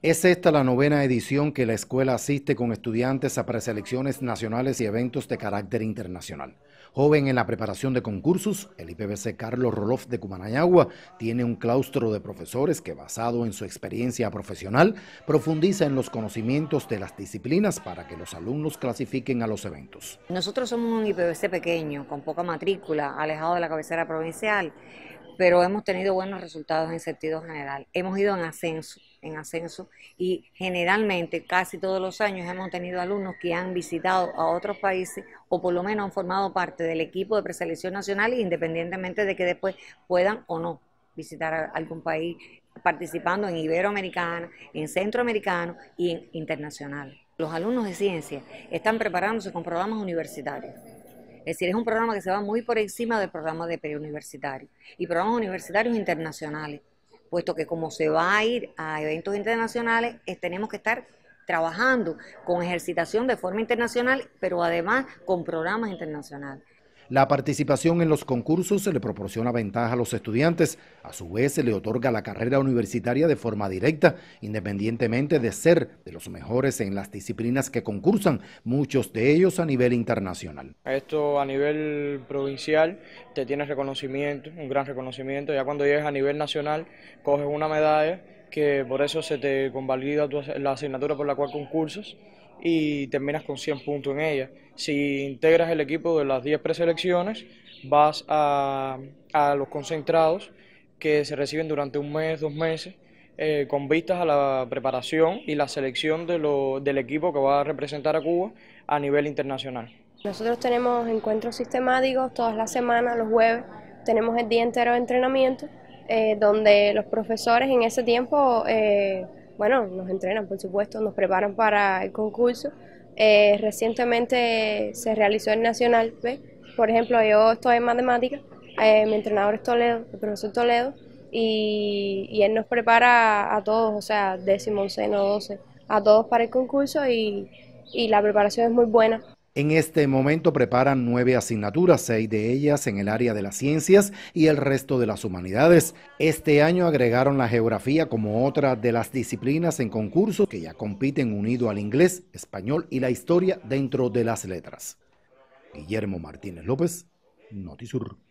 Es esta la novena edición que la escuela asiste con estudiantes a preselecciones nacionales y eventos de carácter internacional. Joven en la preparación de concursos, el IPBC Carlos Roloff de Cumanayagua tiene un claustro de profesores que basado en su experiencia profesional profundiza en los conocimientos de las disciplinas para que los alumnos clasifiquen a los eventos. Nosotros somos un IPBC pequeño, con poca matrícula, alejado de la cabecera provincial, pero hemos tenido buenos resultados en sentido general. Hemos ido en ascenso, en ascenso, y generalmente casi todos los años hemos tenido alumnos que han visitado a otros países o por lo menos han formado parte del equipo de preselección nacional, independientemente de que después puedan o no visitar algún país participando en Iberoamericana, en Centroamericano y en Internacional. Los alumnos de ciencia están preparándose con programas universitarios. Es decir, es un programa que se va muy por encima del programa de preuniversitario y programas universitarios internacionales, puesto que como se va a ir a eventos internacionales, tenemos que estar trabajando con ejercitación de forma internacional, pero además con programas internacionales. La participación en los concursos se le proporciona ventaja a los estudiantes, a su vez se le otorga la carrera universitaria de forma directa, independientemente de ser de los mejores en las disciplinas que concursan, muchos de ellos a nivel internacional. Esto a nivel provincial te tiene reconocimiento, un gran reconocimiento, ya cuando llegas a nivel nacional coges una medalla que por eso se te convalida la asignatura por la cual concursas y terminas con 100 puntos en ella. Si integras el equipo de las 10 preselecciones, vas a, a los concentrados que se reciben durante un mes, dos meses, eh, con vistas a la preparación y la selección de lo, del equipo que va a representar a Cuba a nivel internacional. Nosotros tenemos encuentros sistemáticos todas las semanas, los jueves, tenemos el día entero de entrenamiento, eh, donde los profesores en ese tiempo... Eh, bueno, nos entrenan, por supuesto, nos preparan para el concurso. Eh, recientemente se realizó el Nacional B. Por ejemplo, yo estoy en matemáticas, eh, mi entrenador es Toledo, el profesor Toledo, y, él nos prepara a todos, o sea, décimo, seno doce, a todos para el concurso y, y la preparación es muy buena. En este momento preparan nueve asignaturas, seis de ellas en el área de las ciencias y el resto de las humanidades. Este año agregaron la geografía como otra de las disciplinas en concurso que ya compiten unido al inglés, español y la historia dentro de las letras. Guillermo Martínez López, Notisur.